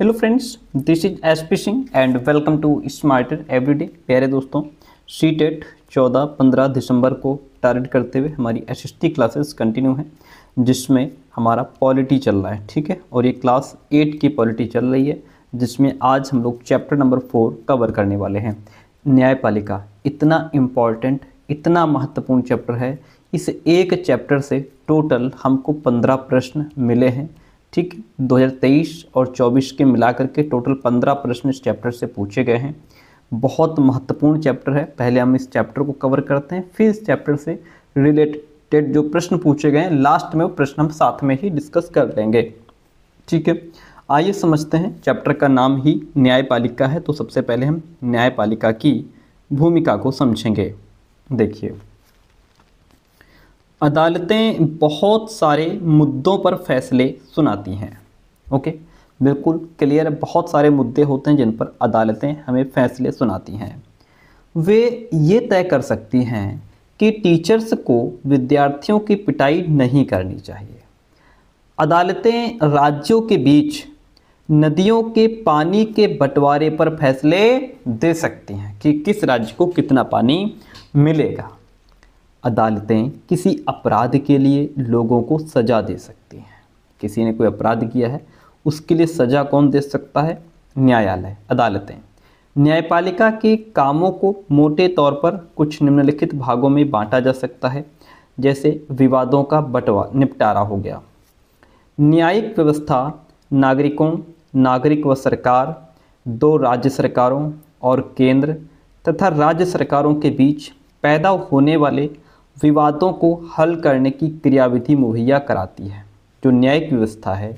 hello friends this is S P Singh and welcome to smarter everyday प्यारे दोस्तों C TET चौदह पंद्रह दिसंबर को टारगेट करते हुए हमारी S S T classes continue हैं जिसमें हमारा पॉलिटी चल रहा है ठीक है और ये क्लास एट की पॉलिटी चल रही है जिसमें आज हम लोग चैप्टर नंबर फोर कवर करने वाले हैं न्यायपालिका इतना इम्पॉर्टेंट इतना महत्वपूर्ण चैप्टर है इस एक चैप्टर से टोटल हमको पंद्रह प्रश्न मिले हैं ठीक 2023 और 24 के मिला करके टोटल 15 प्रश्न इस चैप्टर से पूछे गए हैं बहुत महत्वपूर्ण चैप्टर है पहले हम इस चैप्टर को कवर करते हैं फिर इस चैप्टर से रिलेटेड जो प्रश्न पूछे गए हैं लास्ट में वो प्रश्न हम साथ में ही डिस्कस कर लेंगे ठीक है आइए समझते हैं चैप्टर का नाम ही न्यायपालिका है तो सबसे पहले हम न्यायपालिका की भूमिका को समझेंगे देखिए अदालतें बहुत सारे मुद्दों पर फैसले सुनाती हैं ओके बिल्कुल क्लियर बहुत सारे मुद्दे होते हैं जिन पर अदालतें हमें फैसले सुनाती हैं वे ये तय कर सकती हैं कि टीचर्स को विद्यार्थियों की पिटाई नहीं करनी चाहिए अदालतें राज्यों के बीच नदियों के पानी के बंटवारे पर फैसले दे सकती हैं कि किस राज्य को कितना पानी मिलेगा अदालतें किसी अपराध के लिए लोगों को सज़ा दे सकती हैं किसी ने कोई अपराध किया है उसके लिए सज़ा कौन दे सकता है न्यायालय अदालतें न्यायपालिका के कामों को मोटे तौर पर कुछ निम्नलिखित भागों में बांटा जा सकता है जैसे विवादों का बंटवा निपटारा हो गया न्यायिक व्यवस्था नागरिकों नागरिक व सरकार दो राज्य सरकारों और केंद्र तथा राज्य सरकारों के बीच पैदा होने वाले विवादों को हल करने की क्रियाविधि मुहैया कराती है जो न्यायिक व्यवस्था है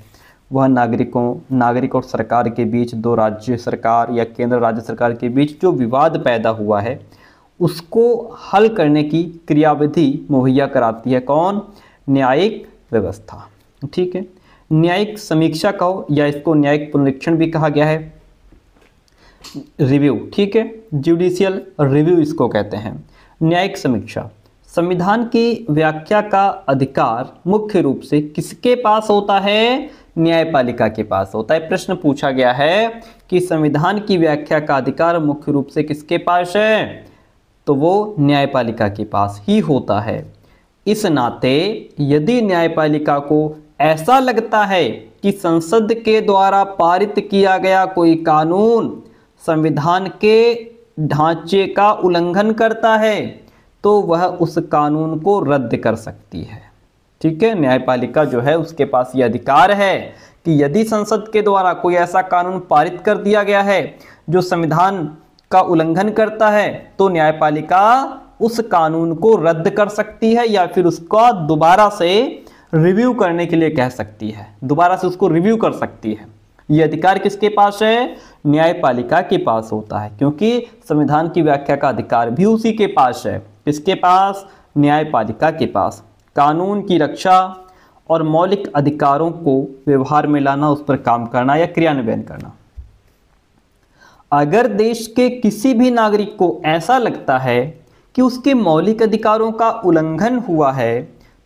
वह नागरिकों नागरिक और सरकार के बीच दो राज्य सरकार या केंद्र राज्य सरकार के बीच जो विवाद पैदा हुआ है उसको हल करने की क्रियाविधि मुहैया कराती है कौन न्यायिक व्यवस्था ठीक है न्यायिक समीक्षा कहो या इसको न्यायिक पुनरीक्षण भी कहा गया है रिव्यू ठीक है ज्यूडिशियल रिव्यू इसको कहते हैं न्यायिक समीक्षा संविधान की व्याख्या का अधिकार मुख्य रूप से किसके पास होता है न्यायपालिका के पास होता है प्रश्न पूछा गया है कि संविधान की व्याख्या का अधिकार मुख्य रूप से किसके पास है तो वो न्यायपालिका के पास ही होता है इस नाते यदि न्यायपालिका को ऐसा लगता है कि संसद के द्वारा पारित किया गया कोई कानून संविधान के ढांचे का उल्लंघन करता है तो वह उस कानून को रद्द कर सकती है ठीक है न्यायपालिका जो है उसके पास ये अधिकार है कि यदि संसद के द्वारा कोई ऐसा कानून पारित कर दिया गया है जो संविधान का उल्लंघन करता है तो न्यायपालिका उस कानून को रद्द कर सकती है या फिर उसका दोबारा से रिव्यू करने के लिए कह सकती है दोबारा से उसको रिव्यू कर सकती है ये अधिकार किसके पास है न्यायपालिका के पास होता है क्योंकि संविधान की व्याख्या का अधिकार भी उसी के पास है किसके पास न्यायपालिका के पास कानून की रक्षा और मौलिक अधिकारों को व्यवहार में लाना उस पर काम करना या क्रियान्वयन करना अगर देश के किसी भी नागरिक को ऐसा लगता है कि उसके मौलिक अधिकारों का उल्लंघन हुआ है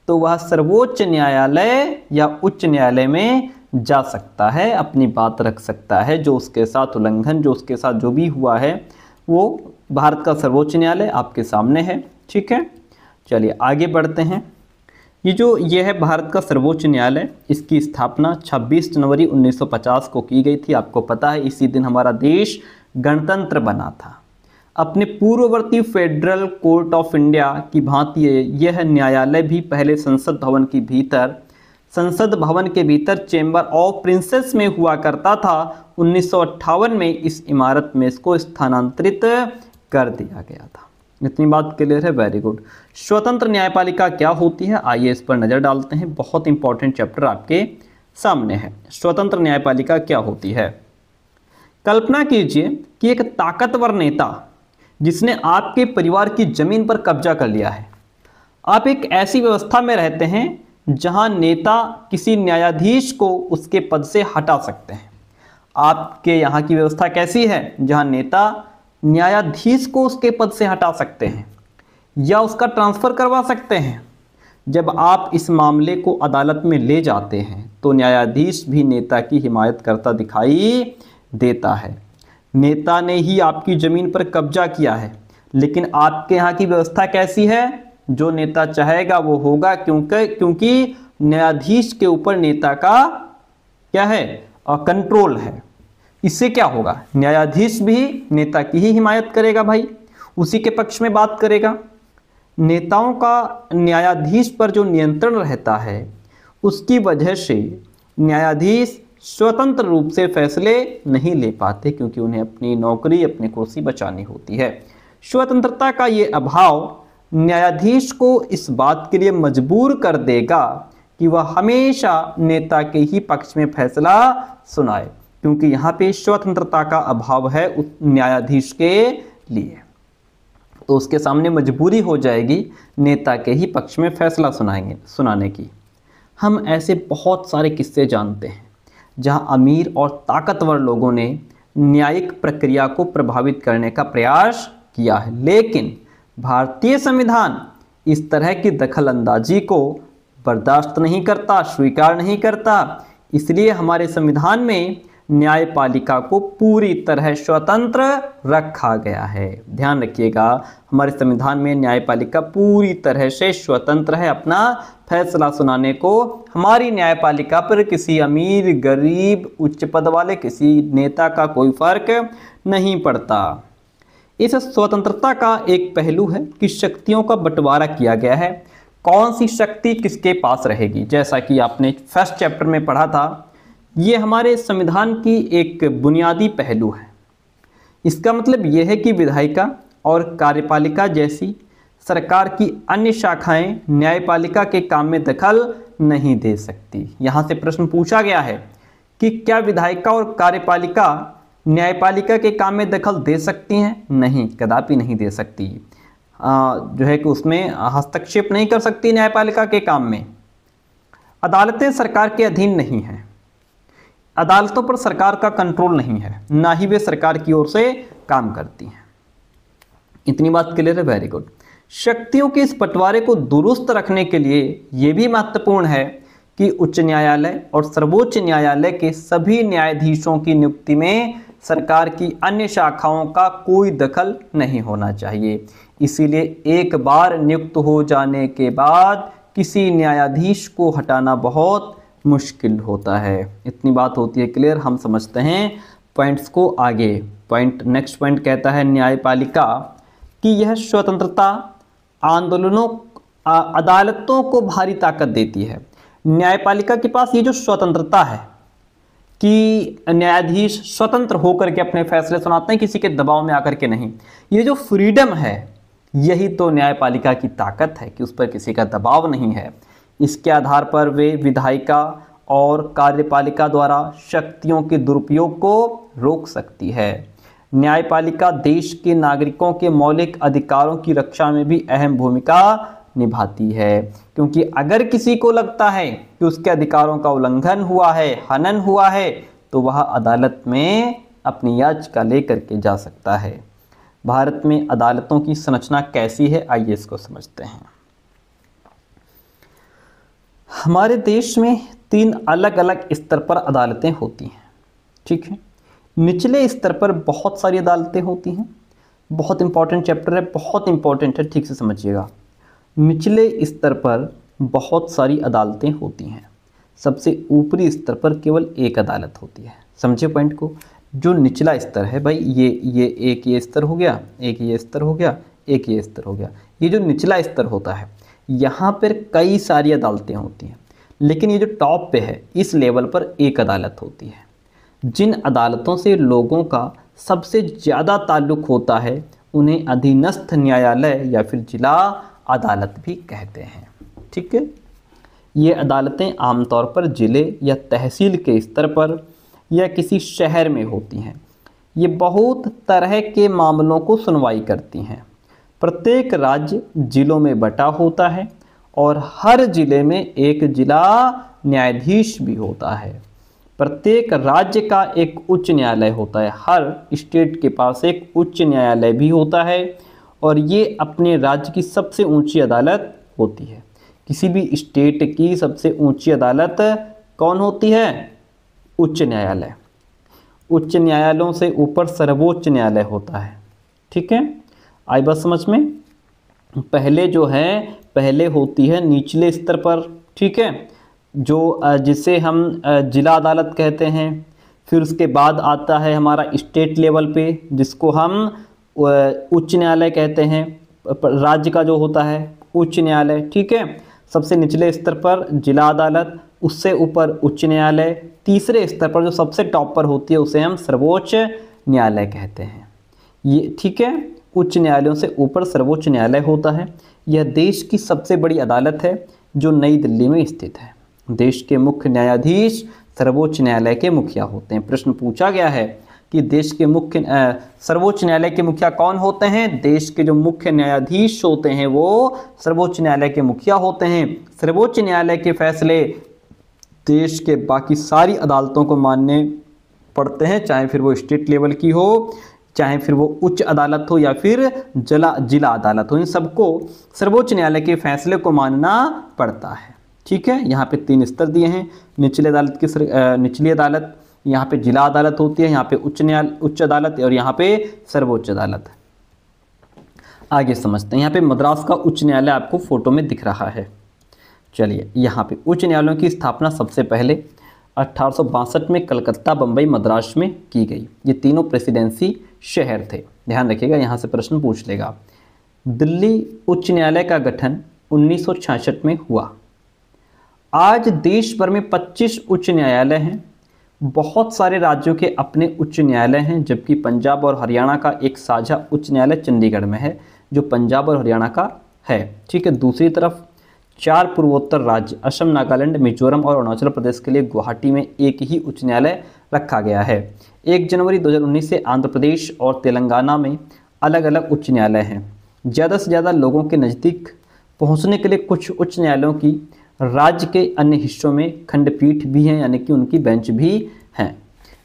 तो वह सर्वोच्च न्यायालय या उच्च न्यायालय में जा सकता है अपनी बात रख सकता है जो उसके साथ उल्लंघन जो उसके साथ जो भी हुआ है वो भारत का सर्वोच्च न्यायालय आपके सामने है ठीक है चलिए आगे बढ़ते हैं ये जो ये है भारत का सर्वोच्च न्यायालय इसकी स्थापना 26 जनवरी 1950 को की गई थी आपको पता है इसी दिन हमारा देश गणतंत्र बना था अपने पूर्ववर्ती फेडरल कोर्ट ऑफ इंडिया की भांति यह न्यायालय भी पहले संसद भवन के भीतर संसद भवन के भीतर चेंबर ऑफ प्रिंसेस में हुआ करता था उन्नीस में इस इमारत में इसको स्थानांतरित कर दिया गया था इतनी बात क्लियर है वेरी गुड स्वतंत्र न्यायपालिका क्या होती है आइए इस पर नज़र डालते हैं बहुत इंपॉर्टेंट चैप्टर आपके सामने है स्वतंत्र न्यायपालिका क्या होती है कल्पना कीजिए कि एक ताकतवर नेता जिसने आपके परिवार की ज़मीन पर कब्जा कर लिया है आप एक ऐसी व्यवस्था में रहते हैं जहां नेता किसी न्यायाधीश को उसके पद से हटा सकते हैं आपके यहाँ की व्यवस्था कैसी है जहां नेता न्यायाधीश को उसके पद से हटा सकते हैं या उसका ट्रांसफ़र करवा सकते हैं जब आप इस मामले को अदालत में ले जाते हैं तो न्यायाधीश भी नेता की हिमायत करता दिखाई देता है नेता ने ही आपकी ज़मीन पर कब्जा किया है लेकिन आपके यहाँ की व्यवस्था कैसी है जो नेता चाहेगा वो होगा क्योंकि क्योंकि न्यायाधीश के ऊपर नेता का क्या है कंट्रोल है इससे क्या होगा न्यायाधीश भी नेता की ही हिमायत करेगा भाई उसी के पक्ष में बात करेगा नेताओं का न्यायाधीश पर जो नियंत्रण रहता है उसकी वजह से न्यायाधीश स्वतंत्र रूप से फैसले नहीं ले पाते क्योंकि उन्हें अपनी नौकरी अपनी कुर्सी बचानी होती है स्वतंत्रता का ये अभाव न्यायाधीश को इस बात के लिए मजबूर कर देगा कि वह हमेशा नेता के ही पक्ष में फैसला सुनाए क्योंकि यहाँ पे स्वतंत्रता का अभाव है न्यायाधीश के लिए तो उसके सामने मजबूरी हो जाएगी नेता के ही पक्ष में फैसला सुनाएंगे सुनाने की हम ऐसे बहुत सारे किस्से जानते हैं जहाँ अमीर और ताकतवर लोगों ने न्यायिक प्रक्रिया को प्रभावित करने का प्रयास किया है लेकिन भारतीय संविधान इस तरह की दखलंदाजी को बर्दाश्त नहीं करता स्वीकार नहीं करता इसलिए हमारे संविधान में न्यायपालिका को पूरी तरह स्वतंत्र रखा गया है ध्यान रखिएगा हमारे संविधान में न्यायपालिका पूरी तरह से स्वतंत्र है अपना फैसला सुनाने को हमारी न्यायपालिका पर किसी अमीर गरीब उच्च पद वाले किसी नेता का कोई फर्क नहीं पड़ता इस स्वतंत्रता का एक पहलू है कि शक्तियों का बंटवारा किया गया है कौन सी शक्ति किसके पास रहेगी जैसा कि आपने फर्स्ट चैप्टर में पढ़ा था ये हमारे संविधान की एक बुनियादी पहलू है इसका मतलब यह है कि विधायिका और कार्यपालिका जैसी सरकार की अन्य शाखाएं न्यायपालिका के काम में दखल नहीं दे सकती यहाँ से प्रश्न पूछा गया है कि क्या विधायिका और कार्यपालिका न्यायपालिका के काम में दखल दे सकती हैं नहीं कदापि नहीं दे सकती आ, जो है कि उसमें हस्तक्षेप नहीं कर सकती न्यायपालिका के काम में अदालतें सरकार के अधीन नहीं हैं अदालतों पर सरकार का कंट्रोल नहीं है ना ही वे सरकार की ओर से काम करती हैं इतनी बात क्लियर है वेरी गुड शक्तियों के इस बंटवारे को दुरुस्त रखने के लिए ये भी महत्वपूर्ण है कि उच्च न्यायालय और सर्वोच्च न्यायालय के सभी न्यायाधीशों की नियुक्ति में सरकार की अन्य शाखाओं का कोई दखल नहीं होना चाहिए इसीलिए एक बार नियुक्त हो जाने के बाद किसी न्यायाधीश को हटाना बहुत मुश्किल होता है इतनी बात होती है क्लियर हम समझते हैं पॉइंट्स को आगे पॉइंट नेक्स्ट पॉइंट कहता है न्यायपालिका कि यह स्वतंत्रता आंदोलनों अदालतों को भारी ताकत देती है न्यायपालिका के पास ये जो स्वतंत्रता है कि न्यायाधीश स्वतंत्र होकर के अपने फैसले सुनाते हैं किसी के दबाव में आकर के नहीं ये जो फ्रीडम है यही तो न्यायपालिका की ताकत है कि उस पर किसी का दबाव नहीं है इसके आधार पर वे विधायिका और कार्यपालिका द्वारा शक्तियों के दुरुपयोग को रोक सकती है न्यायपालिका देश के नागरिकों के मौलिक अधिकारों की रक्षा में भी अहम भूमिका निभाती है क्योंकि अगर किसी को लगता है कि उसके अधिकारों का उल्लंघन हुआ है हनन हुआ है तो वह अदालत में अपनी याचिका लेकर के जा सकता है भारत में अदालतों की संरचना कैसी है आइए इसको समझते हैं हमारे देश में तीन अलग अलग स्तर पर अदालतें होती हैं ठीक है निचले स्तर पर बहुत सारी अदालतें होती हैं बहुत इंपॉर्टेंट चैप्टर है बहुत इंपॉर्टेंट है ठीक से समझिएगा निचले स्तर पर बहुत सारी अदालतें होती हैं सबसे ऊपरी स्तर पर केवल एक अदालत होती है समझे पॉइंट को जो निचला स्तर है भाई ये ये एक ये स्तर हो गया एक ये स्तर हो गया एक ये स्तर हो गया ये जो निचला स्तर होता है यहाँ पर कई सारी अदालतें होती हैं लेकिन ये जो टॉप पे है इस लेवल पर एक अदालत होती है जिन अदालतों से लोगों का सबसे ज़्यादा ताल्लुक होता है उन्हें अधीनस्थ न्यायालय या फिर जिला अदालत भी कहते हैं ठीक है ये अदालतें आमतौर पर ज़िले या तहसील के स्तर पर या किसी शहर में होती हैं ये बहुत तरह के मामलों को सुनवाई करती हैं प्रत्येक राज्य जिलों में बटा होता है और हर जिले में एक जिला न्यायाधीश भी होता है प्रत्येक राज्य का एक उच्च न्यायालय होता है हर स्टेट के पास एक उच्च न्यायालय भी होता है और ये अपने राज्य की सबसे ऊंची अदालत होती है किसी भी स्टेट की सबसे ऊंची अदालत कौन होती है उच्च न्यायालय उच्च न्यायालयों से ऊपर सर्वोच्च न्यायालय होता है ठीक है आई बात समझ में पहले जो है पहले होती है निचले स्तर पर ठीक है जो जिसे हम जिला अदालत कहते हैं फिर उसके बाद आता है हमारा स्टेट लेवल पे जिसको हम उच्च न्यायालय कहते हैं राज्य का जो होता है उच्च न्यायालय ठीक है सबसे निचले स्तर पर जिला अदालत उससे ऊपर उच्च न्यायालय तीसरे स्तर पर जो सबसे टॉप पर होती है उसे हम सर्वोच्च न्यायालय कहते हैं ये ठीक है उच्च न्यायालयों से ऊपर सर्वोच्च न्यायालय होता है यह देश की सबसे बड़ी अदालत है जो नई दिल्ली में स्थित है देश के मुख्य न्यायाधीश सर्वोच्च न्यायालय के मुखिया होते हैं प्रश्न पूछा गया है कि देश के मुख्य सर्वोच्च न्यायालय के मुखिया कौन होते हैं देश के जो मुख्य न्यायाधीश होते हैं वो सर्वोच्च न्यायालय के मुखिया होते हैं सर्वोच्च न्यायालय के फैसले देश के बाकी सारी अदालतों को मानने पड़ते हैं चाहे फिर वो स्टेट लेवल की हो चाहे फिर वो उच्च अदालत हो या फिर जिला जिला अदालत हो इन सबको सर्वोच्च न्यायालय के फैसले को मानना पड़ता है ठीक है यहाँ पे तीन स्तर दिए हैं निचली अदालत की निचली अदालत यहाँ पे जिला अदालत होती है यहाँ पे उच्च न्यायालय उच्च अदालत और यहाँ पे सर्वोच्च अदालत आगे समझते हैं यहाँ पे मद्रास का उच्च न्यायालय आपको फ़ोटो में दिख रहा है चलिए यहाँ पे उच्च न्यायालयों की स्थापना सबसे पहले 1862 में कलकत्ता बम्बई मद्रास में की गई ये तीनों प्रेसिडेंसी शहर थे ध्यान रखिएगा यहाँ से प्रश्न पूछ लेगा दिल्ली उच्च न्यायालय का गठन 1966 में हुआ आज देश भर में 25 उच्च न्यायालय हैं बहुत सारे राज्यों के अपने उच्च न्यायालय हैं जबकि पंजाब और हरियाणा का एक साझा उच्च न्यायालय चंडीगढ़ में है जो पंजाब और हरियाणा का है ठीक है दूसरी तरफ चार पूर्वोत्तर राज्य असम नागालैंड मिजोरम और अरुणाचल प्रदेश के लिए गुवाहाटी में एक ही उच्च न्यायालय रखा गया है एक जनवरी 2019 से आंध्र प्रदेश और तेलंगाना में अलग अलग उच्च न्यायालय हैं ज़्यादा से ज़्यादा लोगों के नज़दीक पहुंचने के लिए कुछ उच्च न्यायालयों की राज्य के अन्य हिस्सों में खंडपीठ भी हैं यानी कि उनकी बेंच भी हैं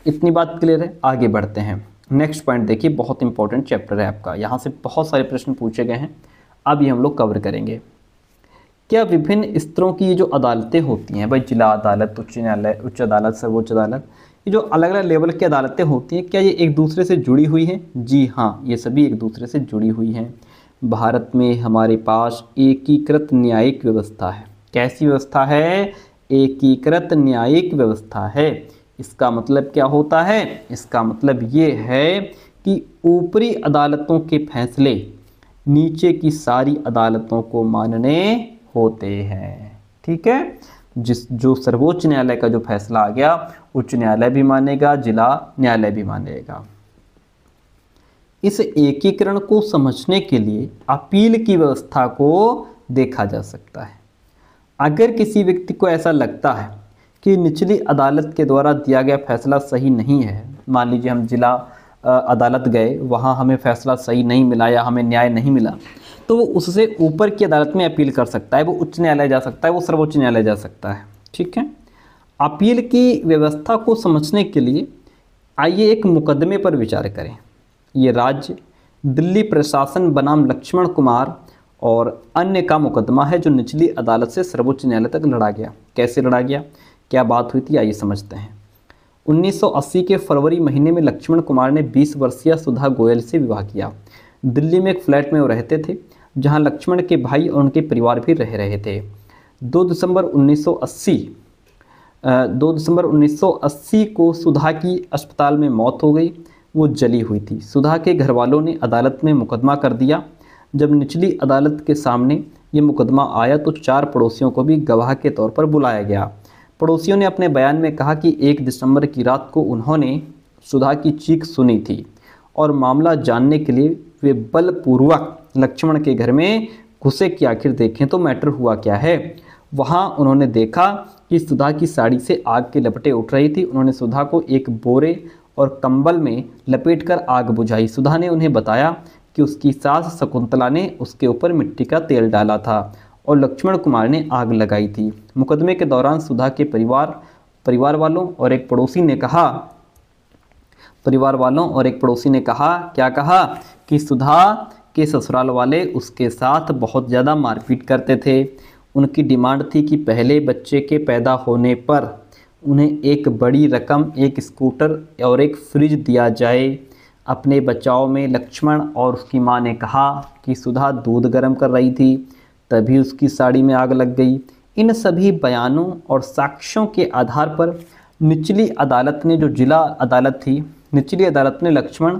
इतनी बात क्लियर है आगे बढ़ते हैं नेक्स्ट पॉइंट देखिए बहुत इंपॉर्टेंट चैप्टर है आपका यहाँ से बहुत सारे प्रश्न पूछे गए हैं अभी हम लोग कवर करेंगे क्या विभिन्न स्तरों की जो अदालतें होती हैं भाई जिला अदालत उच्च न्यायालय उच्च अदालत सर्वोच्च अदालत ये जो अलग अलग लेवल की अदालतें होती हैं क्या ये एक दूसरे से जुड़ी हुई हैं जी हाँ ये सभी एक दूसरे से जुड़ी हुई हैं भारत में हमारे पास एकीकृत न्यायिक व्यवस्था है कैसी व्यवस्था है एकीकृत न्यायिक व्यवस्था है इसका मतलब क्या होता है इसका मतलब ये है कि ऊपरी अदालतों के फैसले नीचे की सारी अदालतों को मानने होते हैं ठीक है जिस जो सर्वोच्च न्यायालय का जो फैसला आ गया उच्च न्यायालय भी मानेगा जिला न्यायालय भी मानेगा इस एकीकरण को समझने के लिए अपील की व्यवस्था को देखा जा सकता है अगर किसी व्यक्ति को ऐसा लगता है कि निचली अदालत के द्वारा दिया गया फैसला सही नहीं है मान लीजिए हम जिला अदालत गए वहाँ हमें फैसला सही नहीं मिला या हमें न्याय नहीं मिला तो वो उससे ऊपर की अदालत में अपील कर सकता है वो उच्च न्यायालय जा सकता है वो सर्वोच्च न्यायालय जा सकता है ठीक है अपील की व्यवस्था को समझने के लिए आइए एक मुकदमे पर विचार करें ये राज्य दिल्ली प्रशासन बनाम लक्ष्मण कुमार और अन्य का मुकदमा है जो निचली अदालत से सर्वोच्च न्यायालय तक लड़ा गया कैसे लड़ा गया क्या बात हुई थी आइए समझते हैं 1980 के फरवरी महीने में लक्ष्मण कुमार ने 20 वर्षीय सुधा गोयल से विवाह किया दिल्ली में एक फ्लैट में वो रहते थे जहां लक्ष्मण के भाई और उनके परिवार भी रह रहे थे 2 दिसंबर 1980 दो दिसंबर 1980 को सुधा की अस्पताल में मौत हो गई वो जली हुई थी सुधा के घर वालों ने अदालत में मुकदमा कर दिया जब निचली अदालत के सामने ये मुकदमा आया तो चार पड़ोसियों को भी गवाह के तौर पर बुलाया गया पड़ोसियों ने अपने बयान में कहा कि एक दिसंबर की रात को उन्होंने सुधा की चीख सुनी थी और मामला जानने के लिए वे बलपूर्वक लक्ष्मण के घर में घुसे कि आखिर देखें तो मैटर हुआ क्या है वहाँ उन्होंने देखा कि सुधा की साड़ी से आग के लपटे उठ रही थी उन्होंने सुधा को एक बोरे और कंबल में लपेटकर आग बुझाई सुधा ने उन्हें बताया कि उसकी सास शकुंतला ने उसके ऊपर मिट्टी का तेल डाला था और लक्ष्मण कुमार ने आग लगाई थी मुकदमे के दौरान सुधा के परिवार परिवार वालों और एक पड़ोसी ने कहा परिवार वालों और एक पड़ोसी ने कहा क्या कहा कि सुधा के ससुराल वाले उसके साथ बहुत ज़्यादा मारपीट करते थे उनकी डिमांड थी कि पहले बच्चे के पैदा होने पर उन्हें एक बड़ी रकम एक स्कूटर और एक फ्रिज दिया जाए अपने बचाव में लक्ष्मण और उसकी माँ ने कहा कि सुधा दूध गर्म कर रही थी तभी उसकी साड़ी में आग लग गई इन सभी बयानों और साक्ष्यों के आधार पर निचली अदालत ने जो जिला अदालत थी निचली अदालत ने लक्ष्मण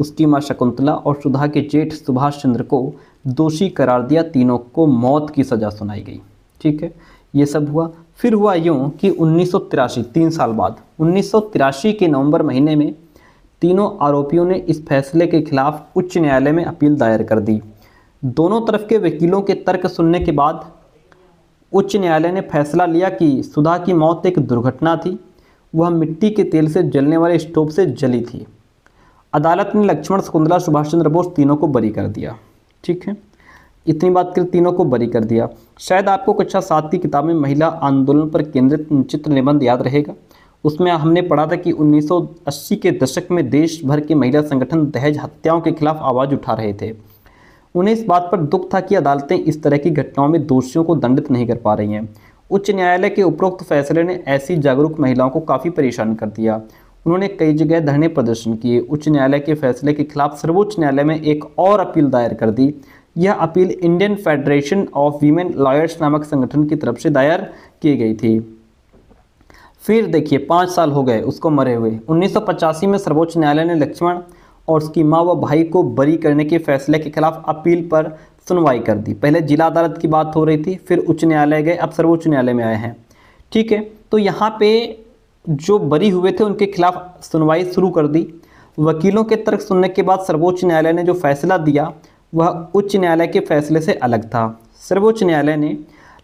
उसकी मां शकुंतला और सुधा के जेठ सुभाष चंद्र को दोषी करार दिया तीनों को मौत की सज़ा सुनाई गई ठीक है ये सब हुआ फिर हुआ यूँ कि उन्नीस तीन साल बाद उन्नीस के नवंबर महीने में तीनों आरोपियों ने इस फैसले के खिलाफ उच्च न्यायालय में अपील दायर कर दी दोनों तरफ के वकीलों के तर्क सुनने के बाद उच्च न्यायालय ने फैसला लिया कि सुधा की मौत एक दुर्घटना थी वह मिट्टी के तेल से जलने वाले स्टोव से जली थी अदालत ने लक्ष्मण शकुंतला सुभाष चंद्र बोस तीनों को बरी कर दिया ठीक है इतनी बात कर तीनों को बरी कर दिया शायद आपको कक्षा सात की किताब में महिला आंदोलन पर केंद्रित चित्र निबंध याद रहेगा उसमें हमने पढ़ा था कि 1980 के दशक में देश भर के महिला संगठन दहेज हत्याओं के खिलाफ आवाज़ उठा रहे थे उन्हें इस बात पर दुख था कि अदालतें इस तरह की घटनाओं में दोषियों को दंडित नहीं कर पा रही हैं उच्च न्यायालय के उपरोक्त फैसले ने ऐसी जागरूक महिलाओं को काफ़ी परेशान कर दिया उन्होंने कई जगह धरने प्रदर्शन किए उच्च न्यायालय के फैसले के खिलाफ सर्वोच्च न्यायालय में एक और अपील दायर कर दी यह appeal Indian federation of women lawyers नामक संगठन की तरफ से दायर की गई थी फिर देखिए पाँच साल हो गए उसको मरे हुए उन्नीस में सर्वोच्च न्यायालय ने लक्ष्मण और उसकी माँ व भाई को बरी करने के फैसले के खिलाफ अपील पर सुनवाई कर दी पहले जिला अदालत की बात हो रही थी फिर उच्च न्यायालय गए अब सर्वोच्च न्यायालय में आए हैं ठीक है तो यहाँ पे जो बरी हुए थे उनके खिलाफ सुनवाई शुरू कर दी वकीलों के तर्क सुनने के बाद सर्वोच्च न्यायालय ने जो फैसला दिया वह उच्च न्यायालय के फैसले से अलग था सर्वोच्च न्यायालय ने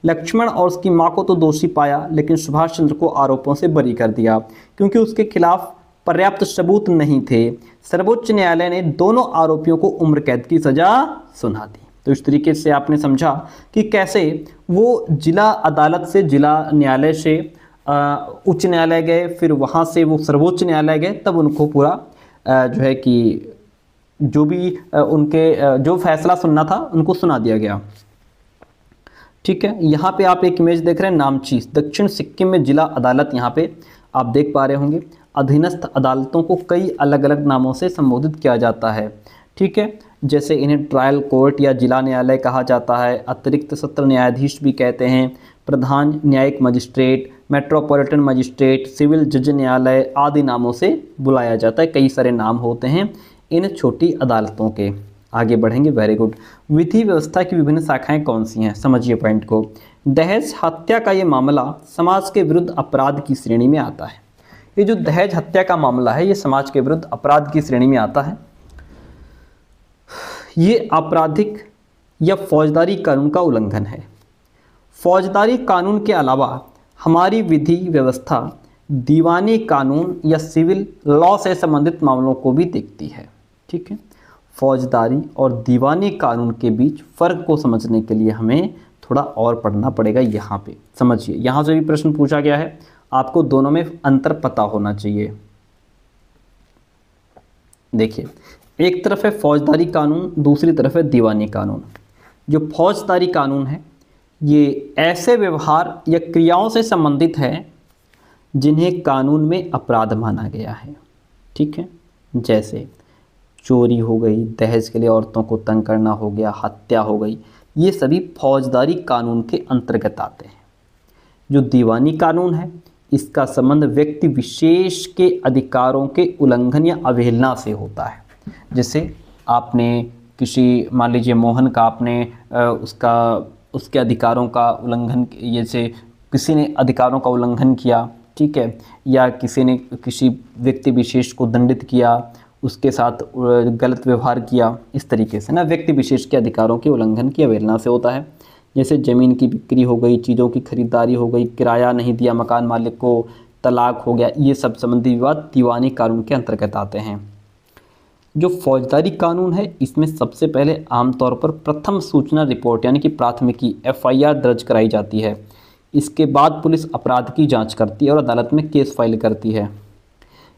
लक्ष्मण और उसकी मां को तो दोषी पाया लेकिन सुभाष चंद्र को आरोपों से बरी कर दिया क्योंकि उसके खिलाफ पर्याप्त सबूत नहीं थे सर्वोच्च न्यायालय ने दोनों आरोपियों को उम्र कैद की सज़ा सुना दी तो इस तरीके से आपने समझा कि कैसे वो जिला अदालत से जिला न्यायालय से उच्च न्यायालय गए फिर वहाँ से वो सर्वोच्च न्यायालय गए तब उनको पूरा जो है कि जो भी उनके जो फैसला सुनना था उनको सुना दिया गया ठीक है यहाँ पे आप एक इमेज देख रहे हैं नामची दक्षिण सिक्किम में जिला अदालत यहाँ पे आप देख पा रहे होंगे अधीनस्थ अदालतों को कई अलग अलग नामों से संबोधित किया जाता है ठीक है जैसे इन्हें ट्रायल कोर्ट या जिला न्यायालय कहा जाता है अतिरिक्त सत्र न्यायाधीश भी कहते हैं प्रधान न्यायिक मजिस्ट्रेट मेट्रोपॉलिटन मजिस्ट्रेट सिविल जज न्यायालय आदि नामों से बुलाया जाता है कई सारे नाम होते हैं इन छोटी अदालतों के आगे बढ़ेंगे वेरी गुड विधि व्यवस्था की विभिन्न शाखाएं कौन सी हैं समझिए पॉइंट को दहेज हत्या का ये मामला समाज के विरुद्ध अपराध की श्रेणी में आता है ये जो दहेज हत्या का मामला है ये समाज के विरुद्ध अपराध की श्रेणी में आता है ये आपराधिक या फौजदारी कानून का उल्लंघन है फौजदारी कानून के अलावा हमारी विधि व्यवस्था दीवानी कानून या सिविल लॉ से संबंधित मामलों को भी देखती है ठीक है फौजदारी और दीवानी कानून के बीच फ़र्क को समझने के लिए हमें थोड़ा और पढ़ना पड़ेगा यहाँ पे समझिए यहाँ से भी प्रश्न पूछा गया है आपको दोनों में अंतर पता होना चाहिए देखिए एक तरफ है फौजदारी कानून दूसरी तरफ है दीवानी कानून जो फौजदारी कानून है ये ऐसे व्यवहार या क्रियाओं से संबंधित है जिन्हें कानून में अपराध माना गया है ठीक है जैसे चोरी हो गई दहेज के लिए औरतों को तंग करना हो गया हत्या हो गई ये सभी फौजदारी कानून के अंतर्गत आते हैं जो दीवानी कानून है इसका संबंध व्यक्ति विशेष के अधिकारों के उल्लंघन या अवहेलना से होता है जैसे आपने किसी मान लीजिए मोहन का आपने उसका उसके अधिकारों का उल्लंघन जैसे किसी ने अधिकारों का उल्लंघन किया ठीक है या किसी ने किसी व्यक्ति विशेष को दंडित किया उसके साथ गलत व्यवहार किया इस तरीके से ना व्यक्ति विशेष के अधिकारों के उल्लंघन की अवहेलना से होता है जैसे ज़मीन की बिक्री हो गई चीज़ों की खरीदारी हो गई किराया नहीं दिया मकान मालिक को तलाक हो गया ये सब संबंधी विवाद दीवानी कानून के अंतर्गत आते हैं जो फौजदारी कानून है इसमें सबसे पहले आमतौर पर प्रथम सूचना रिपोर्ट यानी कि प्राथमिकी एफआईआर दर्ज कराई जाती है इसके बाद पुलिस अपराध की जांच करती है और अदालत में केस फाइल करती है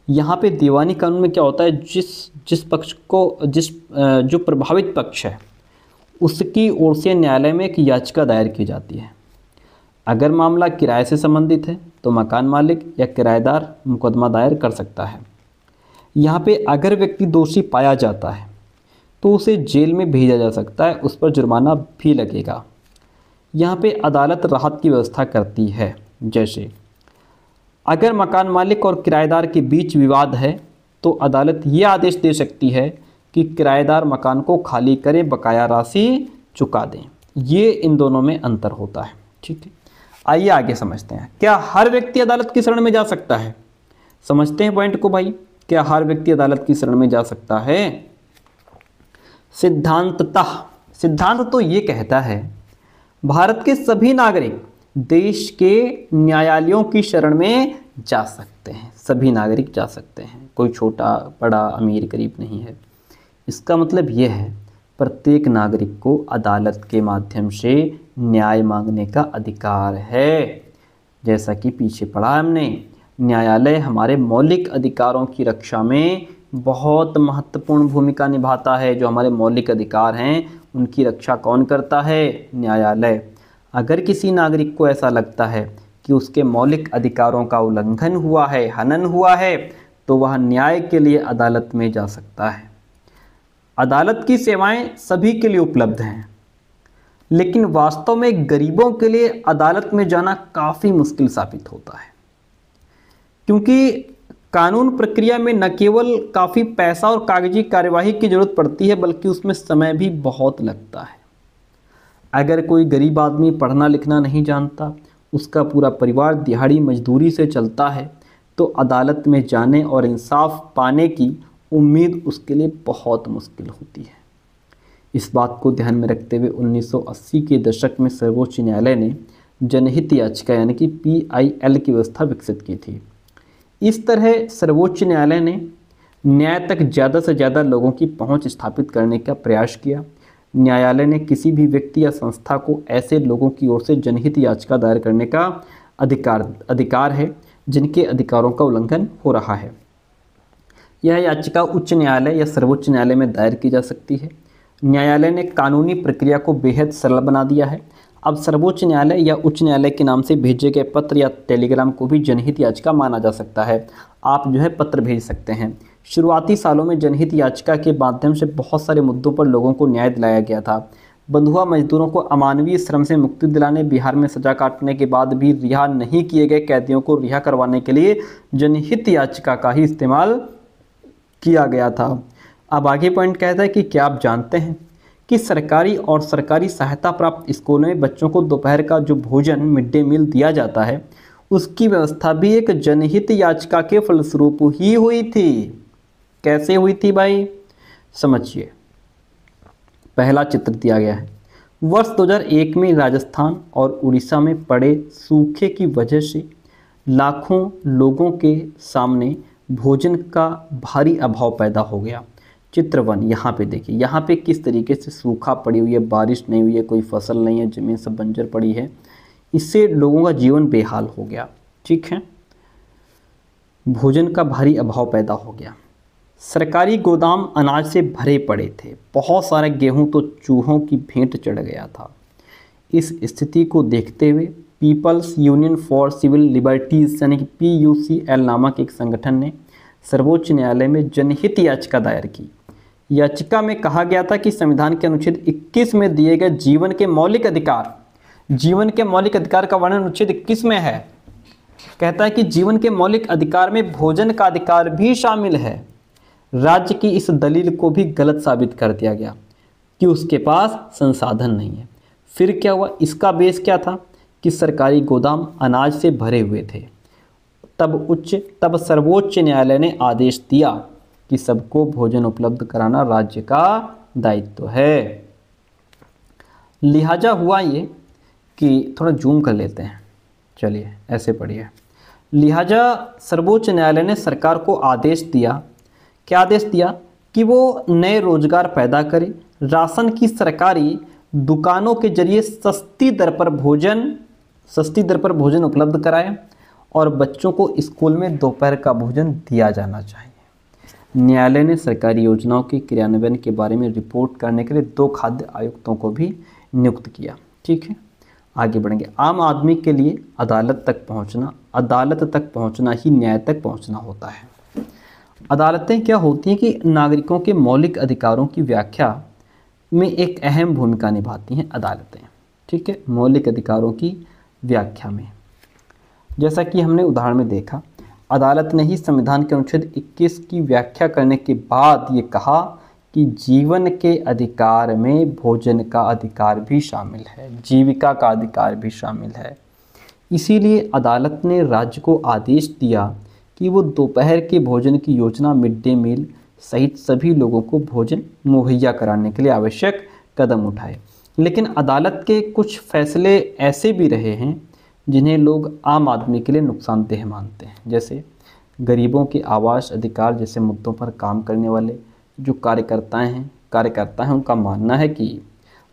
यहाँ पे दीवानी कानून में क्या होता है जिस जिस पक्ष को जिस जो प्रभावित पक्ष है उसकी ओर से न्यायालय में एक याचिका दायर की जाती है अगर मामला किराए से संबंधित है तो मकान मालिक या किराएदार मुकदमा दायर कर सकता है यहाँ पे अगर व्यक्ति दोषी पाया जाता है तो उसे जेल में भेजा जा सकता है उस पर जुर्माना भी लगेगा यहाँ पे अदालत राहत की व्यवस्था करती है जैसे अगर मकान मालिक और किराएदार के बीच विवाद है तो अदालत ये आदेश दे सकती है कि किराएदार मकान को खाली करें बकाया राशि चुका दें ये इन दोनों में अंतर होता है ठीक है आइए आगे समझते हैं क्या हर व्यक्ति अदालत की शरण में जा सकता है समझते हैं पॉइंट को भाई क्या हर व्यक्ति अदालत की शरण में जा सकता है सिद्धांततः सिद्धांत तो ये कहता है भारत के सभी नागरिक देश के न्यायालयों की शरण में जा सकते हैं सभी नागरिक जा सकते हैं कोई छोटा बड़ा अमीर गरीब नहीं है इसका मतलब ये है प्रत्येक नागरिक को अदालत के माध्यम से न्याय मांगने का अधिकार है जैसा कि पीछे पढ़ा हमने न्यायालय हमारे मौलिक अधिकारों की रक्षा में बहुत महत्वपूर्ण भूमिका निभाता है जो हमारे मौलिक अधिकार हैं उनकी रक्षा कौन करता है न्यायालय अगर किसी नागरिक को ऐसा लगता है कि उसके मौलिक अधिकारों का उल्लंघन हुआ है हनन हुआ है तो वह न्याय के लिए अदालत में जा सकता है अदालत की सेवाएं सभी के लिए उपलब्ध हैं लेकिन वास्तव में गरीबों के लिए अदालत में जाना काफ़ी मुश्किल साबित होता है क्योंकि कानून प्रक्रिया में न केवल काफ़ी पैसा और कागजी कार्यवाही की ज़रूरत पड़ती है बल्कि उसमें समय भी बहुत लगता है अगर कोई गरीब आदमी पढ़ना लिखना नहीं जानता उसका पूरा परिवार दिहाड़ी मजदूरी से चलता है तो अदालत में जाने और इंसाफ पाने की उम्मीद उसके लिए बहुत मुश्किल होती है इस बात को ध्यान में रखते हुए 1980 के दशक में सर्वोच्च न्यायालय ने जनहित याचिका यानी कि पीआईएल की व्यवस्था विकसित की थी इस तरह सर्वोच्च न्यायालय ने न्याय तक ज़्यादा से ज़्यादा लोगों की पहुंच स्थापित करने का प्रयास किया न्यायालय ने किसी भी व्यक्ति या संस्था को ऐसे लोगों की ओर से जनहित याचिका दायर करने का अधिकार अधिकार है जिनके अधिकारों का उल्लंघन हो रहा है यह याचिका उच्च न्यायालय या सर्वोच्च न्यायालय में दायर की जा सकती है न्यायालय ने कानूनी प्रक्रिया को बेहद सरल बना दिया है अब सर्वोच्च न्यायालय या उच्च न्यायालय के नाम से भेजे गए पत्र या टेलीग्राम को भी जनहित याचिका माना जा सकता है आप जो है पत्र भेज सकते हैं शुरुआती सालों में जनहित याचिका के माध्यम से बहुत सारे मुद्दों पर लोगों को न्याय दिलाया गया था बंधुआ मजदूरों को अमानवीय श्रम से मुक्ति दिलाने बिहार में सजा काटने के बाद भी रिहा नहीं किए गए कैदियों को रिहा करवाने के लिए जनहित याचिका का ही इस्तेमाल किया गया था अब आगे पॉइंट कहता है कि क्या आप जानते हैं कि सरकारी और सरकारी सहायता प्राप्त स्कूलों में बच्चों को दोपहर का जो भोजन मिड डे मील दिया जाता है उसकी व्यवस्था भी एक जनहित याचिका के फलस्वरूप ही हुई थी कैसे हुई थी भाई समझिए पहला चित्र दिया गया है वर्ष 2001 में राजस्थान और उड़ीसा में पड़े सूखे की वजह से लाखों लोगों के सामने भोजन का भारी अभाव पैदा हो गया चित्रवन यहाँ पे देखिए यहाँ पे किस तरीके से सूखा पड़ी हुई है बारिश नहीं हुई है कोई फसल नहीं है ज़मीन सब बंजर पड़ी है इससे लोगों का जीवन बेहाल हो गया ठीक है भोजन का भारी अभाव पैदा हो गया सरकारी गोदाम अनाज से भरे पड़े थे बहुत सारे गेहूं तो चूहों की भेंट चढ़ गया था इस स्थिति को देखते हुए people's union for civil liberties यानी कि पी नामक एक संगठन ने सर्वोच्च न्यायालय में जनहित याचिका दायर की याचिका में कहा गया था कि संविधान के अनुच्छेद 21 में दिए गए जीवन के मौलिक अधिकार जीवन के मौलिक अधिकार का वर्णन अनुच्छेद 21 में है कहता है कि जीवन के मौलिक अधिकार में भोजन का अधिकार भी शामिल है राज्य की इस दलील को भी गलत साबित कर दिया गया कि उसके पास संसाधन नहीं है फिर क्या हुआ इसका बेस क्या था कि सरकारी गोदाम अनाज से भरे हुए थे तब उच्च तब सर्वोच्च न्यायालय ने आदेश दिया कि सबको भोजन उपलब्ध कराना राज्य का दायित्व है लिहाजा हुआ ये कि थोड़ा जूम कर लेते हैं चलिए ऐसे पढ़िए लिहाजा सर्वोच्च न्यायालय ने सरकार को आदेश दिया क्या आदेश दिया कि वो नए रोजगार पैदा करे राशन की सरकारी दुकानों के जरिए सस्ती दर पर भोजन सस्ती दर पर भोजन उपलब्ध कराए और बच्चों को स्कूल में दोपहर का भोजन दिया जाना चाहिए न्यायालय ने सरकारी योजनाओं के क्रियान्वयन के बारे में रिपोर्ट करने के लिए दो खाद्य आयुक्तों को भी नियुक्त किया ठीक है आगे बढ़ेंगे आम आदमी के लिए अदालत तक पहुंचना अदालत तक पहुंचना ही न्याय तक पहुंचना होता है अदालतें क्या होती हैं कि नागरिकों के मौलिक अधिकारों की व्याख्या में एक अहम भूमिका निभाती हैं अदालतें ठीक है मौलिक अधिकारों की व्याख्या में जैसा कि हमने उदाहरण में देखा अदालत ने ही संविधान के अनुच्छेद 21 की व्याख्या करने के बाद ये कहा कि जीवन के अधिकार में भोजन का अधिकार भी शामिल है जीविका का अधिकार भी शामिल है इसीलिए अदालत ने राज्य को आदेश दिया कि वो दोपहर के भोजन की योजना मिड डे मील सहित सभी लोगों को भोजन मुहैया कराने के लिए आवश्यक कदम उठाए लेकिन अदालत के कुछ फैसले ऐसे भी रहे हैं जिन्हें लोग आम आदमी के लिए नुकसानदेह मानते हैं जैसे गरीबों के आवास अधिकार जैसे मुद्दों पर काम करने वाले जो कार्यकर्ताएँ हैं कार्यकर्ता हैं उनका मानना है कि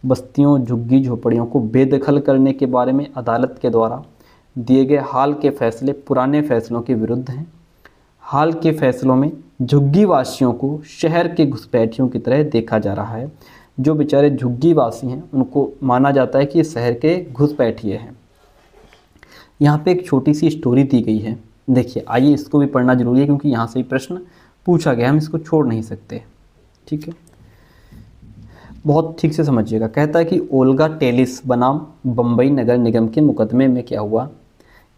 बस्तियों झुग्गी झोपड़ियों को बेदखल करने के बारे में अदालत के द्वारा दिए गए हाल के फैसले पुराने फैसलों के विरुद्ध हैं हाल के फैसलों में झुग्गी वासियों को शहर के घुसपैठियों की तरह देखा जा रहा है जो बेचारे झुग्गी वासी हैं उनको माना जाता है कि शहर के घुसपैठिए हैं यहाँ पे एक छोटी सी स्टोरी दी गई है देखिए आइए इसको भी पढ़ना जरूरी है क्योंकि यहाँ से प्रश्न पूछा गया हम इसको छोड़ नहीं सकते ठीक है बहुत ठीक से समझिएगा कहता है कि ओल्गा टेलिस बनाम बम्बई नगर निगम के मुकदमे में क्या हुआ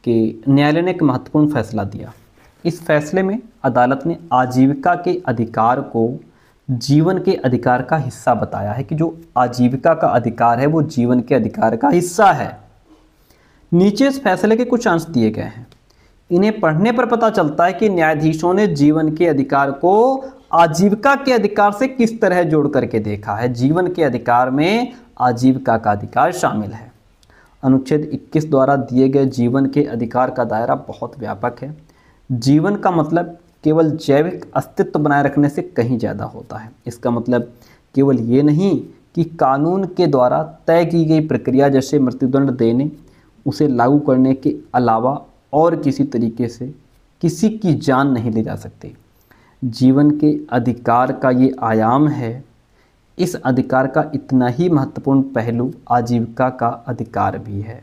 कि न्यायालय ने एक महत्वपूर्ण फैसला दिया इस फैसले में अदालत ने आजीविका के अधिकार को जीवन के अधिकार का हिस्सा बताया है कि जो आजीविका का अधिकार है वो जीवन के अधिकार का हिस्सा है नीचे इस फैसले के कुछ अंश दिए गए हैं इन्हें पढ़ने पर पता चलता है कि न्यायाधीशों ने जीवन के अधिकार को आजीविका के अधिकार से किस तरह जोड़ करके देखा है जीवन के अधिकार में आजीविका का अधिकार शामिल है अनुच्छेद 21 द्वारा दिए गए जीवन के अधिकार का दायरा बहुत व्यापक है जीवन का मतलब केवल जैविक अस्तित्व बनाए रखने से कहीं ज़्यादा होता है इसका मतलब केवल ये नहीं कि कानून के द्वारा तय की गई प्रक्रिया जैसे मृत्युदंड देने उसे लागू करने के अलावा और किसी तरीके से किसी की जान नहीं ले जा सकते जीवन के अधिकार का ये आयाम है इस अधिकार का इतना ही महत्वपूर्ण पहलू आजीविका का अधिकार भी है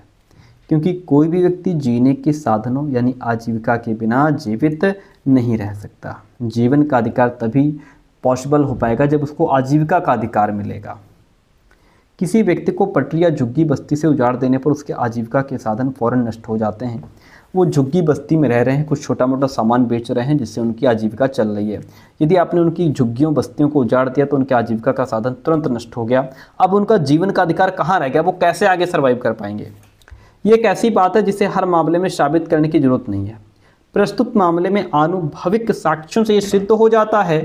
क्योंकि कोई भी व्यक्ति जीने के साधनों यानी आजीविका के बिना जीवित नहीं रह सकता जीवन का अधिकार तभी पॉसिबल हो पाएगा जब उसको आजीविका का अधिकार मिलेगा किसी व्यक्ति को पटरी या झुग्गी बस्ती से उजाड़ देने पर उसके आजीविका के साधन फौरन नष्ट हो जाते हैं वो झुग्गी बस्ती में रह रहे हैं कुछ छोटा मोटा सामान बेच रहे हैं जिससे उनकी आजीविका चल रही है यदि आपने उनकी झुग्गियों बस्तियों को उजाड़ दिया तो उनकी आजीविका का साधन तुरंत नष्ट हो गया अब उनका जीवन का अधिकार कहाँ रह गया वो कैसे आगे सर्वाइव कर पाएंगे ये एक ऐसी बात है जिसे हर मामले में साबित करने की जरूरत नहीं है प्रस्तुत मामले में आनुभविक साक्ष्यों से ये सिद्ध हो जाता है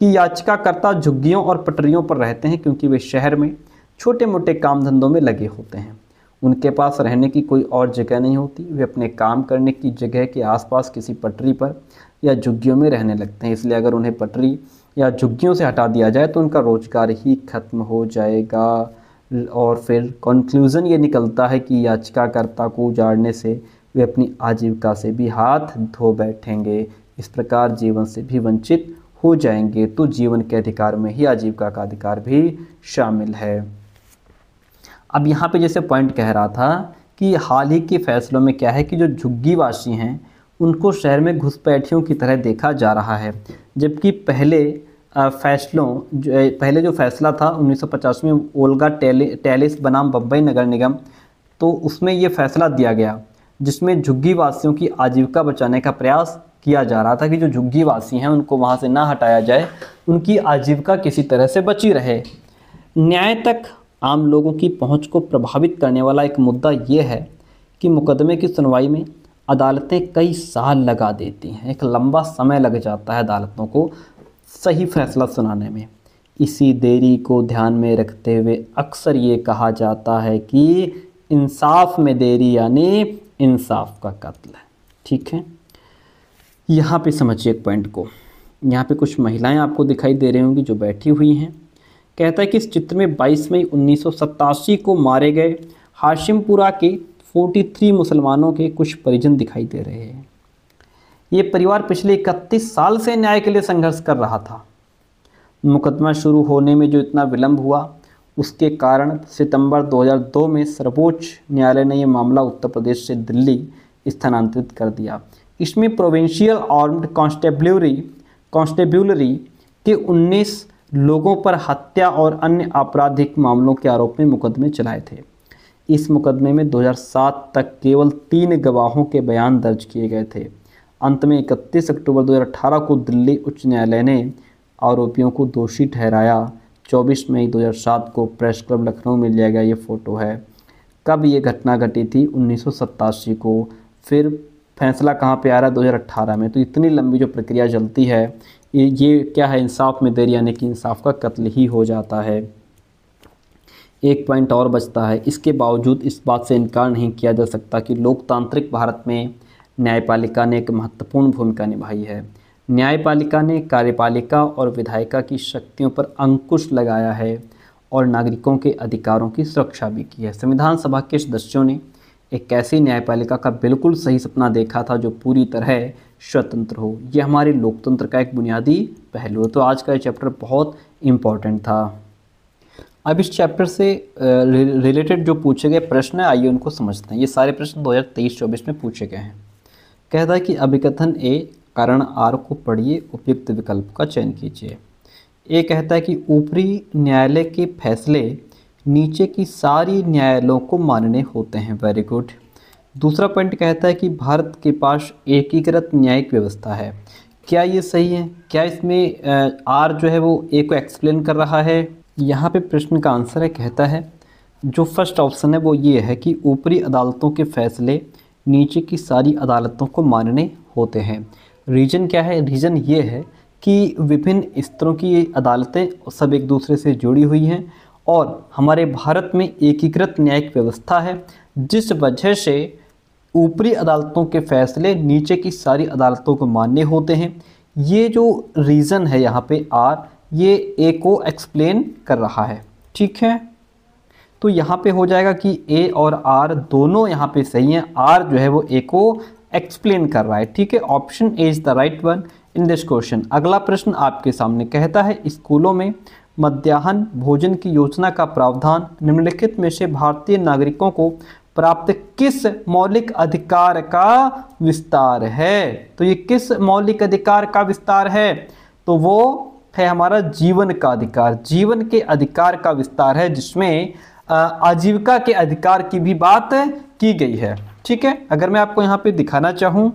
कि याचिकाकर्ता झुग्गियों और पटरियों पर रहते हैं क्योंकि वे शहर में छोटे मोटे काम धंधों में लगे होते हैं उनके पास रहने की कोई और जगह नहीं होती वे अपने काम करने की जगह के आसपास किसी पटरी पर या झुग्गियों में रहने लगते हैं इसलिए अगर उन्हें पटरी या झुग्गियों से हटा दिया जाए तो उनका रोज़गार ही खत्म हो जाएगा और फिर कंक्लूज़न ये निकलता है कि याचिकाकर्ता को उजाड़ने से वे अपनी आजीविका से भी हाथ धो बैठेंगे इस प्रकार जीवन से भी वंचित हो जाएंगे तो जीवन के अधिकार में ही आजीविका का अधिकार भी शामिल है अब यहाँ पे जैसे पॉइंट कह रहा था कि हाल ही के फैसलों में क्या है कि जो झुग्गीवासी हैं उनको शहर में घुसपैठियों की तरह देखा जा रहा है जबकि पहले फैसलों पहले जो फैसला था 1950 में ओल्गा टेले टेलिस बनाम बम्बई नगर निगम तो उसमें ये फैसला दिया गया जिसमें झुग्गीवासियों की आजीविका बचाने का प्रयास किया जा रहा था कि जो झुग्गीवासी हैं उनको वहाँ से ना हटाया जाए उनकी आजीविका किसी तरह से बची रहे न्याय तक आम लोगों की पहुंच को प्रभावित करने वाला एक मुद्दा ये है कि मुकदमे की सुनवाई में अदालतें कई साल लगा देती हैं एक लंबा समय लग जाता है अदालतों को सही फैसला सुनाने में इसी देरी को ध्यान में रखते हुए अक्सर ये कहा जाता है कि इंसाफ में देरी यानी इंसाफ का कत्ल है ठीक है यहाँ पे समझिए एक पॉइंट को यहाँ पे कुछ महिलाएं आपको दिखाई दे रही होंगी जो बैठी हुई हैं कहता है कि इस चित्र में 22 मई उन्नीस को मारे गए हाशिमपुरा के 43 मुसलमानों के कुछ परिजन दिखाई दे रहे हैं ये परिवार पिछले इकतीस साल से न्याय के लिए संघर्ष कर रहा था मुकदमा शुरू होने में जो इतना विलंब हुआ उसके कारण सितंबर 2002 में सर्वोच्च न्यायालय ने यह मामला उत्तर प्रदेश से दिल्ली स्थानांतरित कर दिया इसमें प्रोविंशियल आर्म्ड कांस्टेबलरी कॉन्स्टेब्यूलरी के लोगों पर हत्या और अन्य आपराधिक मामलों के आरोप में मुकदमे चलाए थे इस मुकदमे में 2007 तक केवल तीन गवाहों के बयान दर्ज किए गए थे अंत में 31 अक्टूबर 2018 को दिल्ली उच्च न्यायालय ने आरोपियों को दोषी ठहराया 24 मई 2007 को प्रेस क्लब लखनऊ में लिया गया ये फ़ोटो है कब ये घटना घटी थी उन्नीस को फिर फैसला कहाँ पे आ रहा है दो में तो इतनी लंबी जो प्रक्रिया चलती है ये क्या है इंसाफ में देर यानी कि इंसाफ का कत्ल ही हो जाता है एक पॉइंट और बचता है इसके बावजूद इस बात से इनकार नहीं किया जा सकता कि लोकतांत्रिक भारत में न्यायपालिका ने एक महत्वपूर्ण भूमिका निभाई है न्यायपालिका ने कार्यपालिका और विधायिका की शक्तियों पर अंकुश लगाया है और नागरिकों के अधिकारों की सुरक्षा भी की है संविधान सभा के सदस्यों ने एक ऐसी न्यायपालिका का बिल्कुल सही सपना देखा था जो पूरी तरह स्वतंत्र हो ये हमारे लोकतंत्र का एक बुनियादी पहलू है तो आज का ये चैप्टर बहुत इम्पॉर्टेंट था अब इस चैप्टर से रिलेटेड जो पूछे गए प्रश्न हैं आइए उनको समझते हैं ये सारे प्रश्न 2023-24 में पूछे गए हैं कहता है कि अभिकथन ए कारण आर को पढ़िए उपयुक्त विकल्प का चयन कीजिए ए कहता है कि ऊपरी न्यायालय के फैसले नीचे की सारी न्यायालयों को मानने होते हैं वेरी गुड दूसरा पॉइंट कहता है कि भारत के पास एकीकृत न्यायिक व्यवस्था है क्या ये सही है क्या इसमें आर जो है वो ए को एक्सप्लेन कर रहा है यहाँ पे प्रश्न का आंसर है कहता है जो फर्स्ट ऑप्शन है वो ये है कि ऊपरी अदालतों के फैसले नीचे की सारी अदालतों को मानने होते हैं रीज़न क्या है रीज़न ये है कि विभिन्न स्तरों की अदालतें सब एक दूसरे से जुड़ी हुई हैं और हमारे भारत में एकीकृत न्यायिक व्यवस्था है जिस वजह से ऊपरी अदालतों के फैसले नीचे की सारी अदालतों को मान्य होते हैं ये जो रीज़न है यहाँ पे आर ये ए को एक्सप्लेन कर रहा है ठीक है तो यहाँ पे हो जाएगा कि ए और आर दोनों यहाँ पे सही हैं आर जो है वो ए को एक्सप्लेन कर रहा है ठीक है option A is the right one in this question अगला प्रश्न आपके सामने कहता है स्कूलों में मध्याह्न भोजन की योजना का प्रावधान निम्नलिखित में से भारतीय नागरिकों को प्राप्त किस मौलिक अधिकार का विस्तार है तो ये किस मौलिक अधिकार का विस्तार है तो वो है हमारा जीवन का अधिकार जीवन के अधिकार का विस्तार है जिसमें आजीविका के अधिकार की भी बात की गई है ठीक है अगर मैं आपको यहाँ पे दिखाना चाहूँ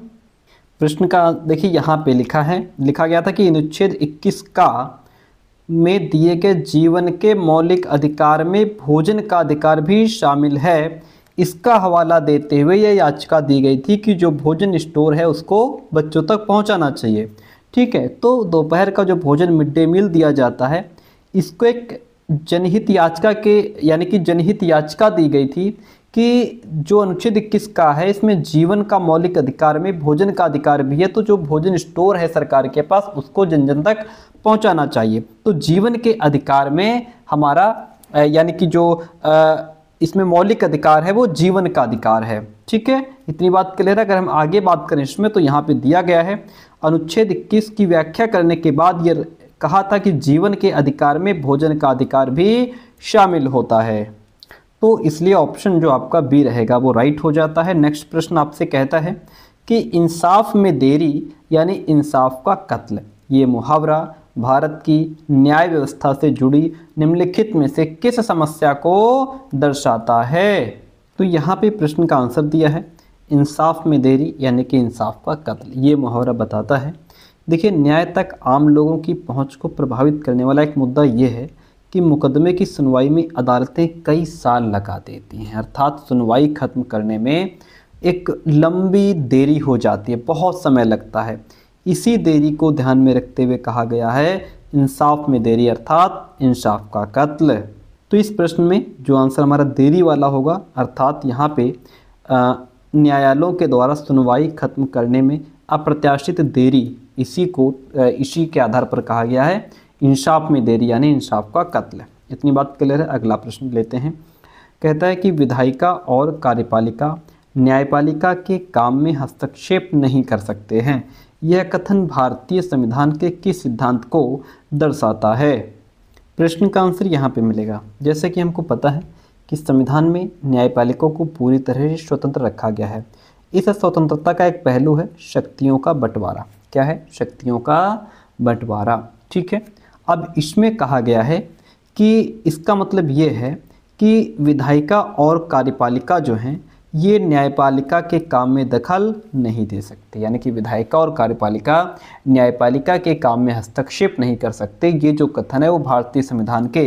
प्रश्न का देखिए यहाँ पे लिखा है लिखा गया था कि अनुच्छेद 21 का में दिए गए जीवन के मौलिक अधिकार में भोजन का अधिकार भी शामिल है इसका हवाला देते हुए यह याचिका दी गई थी कि जो भोजन स्टोर है उसको बच्चों तक पहुंचाना चाहिए ठीक है तो दोपहर का जो भोजन मिड डे मील दिया जाता है इसको एक जनहित याचिका के यानी कि जनहित याचिका दी गई थी कि जो अनुच्छेद इक्कीस का है इसमें जीवन का मौलिक अधिकार में भोजन का अधिकार भी है तो जो भोजन स्टोर है सरकार के पास उसको जन जन तक पहुंचाना चाहिए तो जीवन के अधिकार में हमारा यानी कि जो आ, इसमें मौलिक अधिकार है वो जीवन का अधिकार है ठीक है इतनी बात क्लियर है अगर हम आगे बात करें इसमें तो यहाँ पे दिया गया है अनुच्छेद इक्कीस की व्याख्या करने के बाद ये कहा था कि जीवन के अधिकार में भोजन का अधिकार भी शामिल होता है तो इसलिए ऑप्शन जो आपका बी रहेगा वो राइट हो जाता है नेक्स्ट प्रश्न आपसे कहता है कि इंसाफ में देरी यानी इंसाफ का कत्ल ये मुहावरा भारत की न्याय व्यवस्था से जुड़ी निम्नलिखित में से किस समस्या को दर्शाता है तो यहाँ पे प्रश्न का आंसर दिया है इंसाफ में देरी यानी कि इंसाफ का कत्ल ये मुहावरा बताता है देखिए न्याय तक आम लोगों की पहुँच को प्रभावित करने वाला एक मुद्दा ये है कि मुकदमे की सुनवाई में अदालतें कई साल लगा देती हैं अर्थात सुनवाई ख़त्म करने में एक लंबी देरी हो जाती है बहुत समय लगता है इसी देरी को ध्यान में रखते हुए कहा गया है इंसाफ में देरी अर्थात इंसाफ का कत्ल तो इस प्रश्न में जो आंसर हमारा देरी वाला होगा अर्थात यहाँ पे न्यायालयों के द्वारा सुनवाई खत्म करने में अप्रत्याशित देरी इसी को इसी के आधार पर कहा गया है इंसाफ में देरी यानी इंसाफ का कत्ल इतनी बात क्लियर है अगला प्रश्न लेते हैं कहता है कि विधायिका और कार्यपालिका न्यायपालिका के काम में हस्तक्षेप नहीं कर सकते हैं यह कथन भारतीय संविधान के किस सिद्धांत को दर्शाता है प्रश्न का आंसर यहाँ पे मिलेगा जैसे कि हमको पता है कि संविधान में न्यायपालिकों को पूरी तरह से स्वतंत्र रखा गया है इस स्वतंत्रता का एक पहलू है शक्तियों का बंटवारा क्या है शक्तियों का बंटवारा ठीक है अब इसमें कहा गया है कि इसका मतलब ये है कि विधायिका और कार्यपालिका जो हैं ये न्यायपालिका के काम में दखल नहीं दे सकते यानी कि विधायिका और कार्यपालिका न्यायपालिका के काम में हस्तक्षेप नहीं कर सकते ये जो कथन है वो भारतीय संविधान के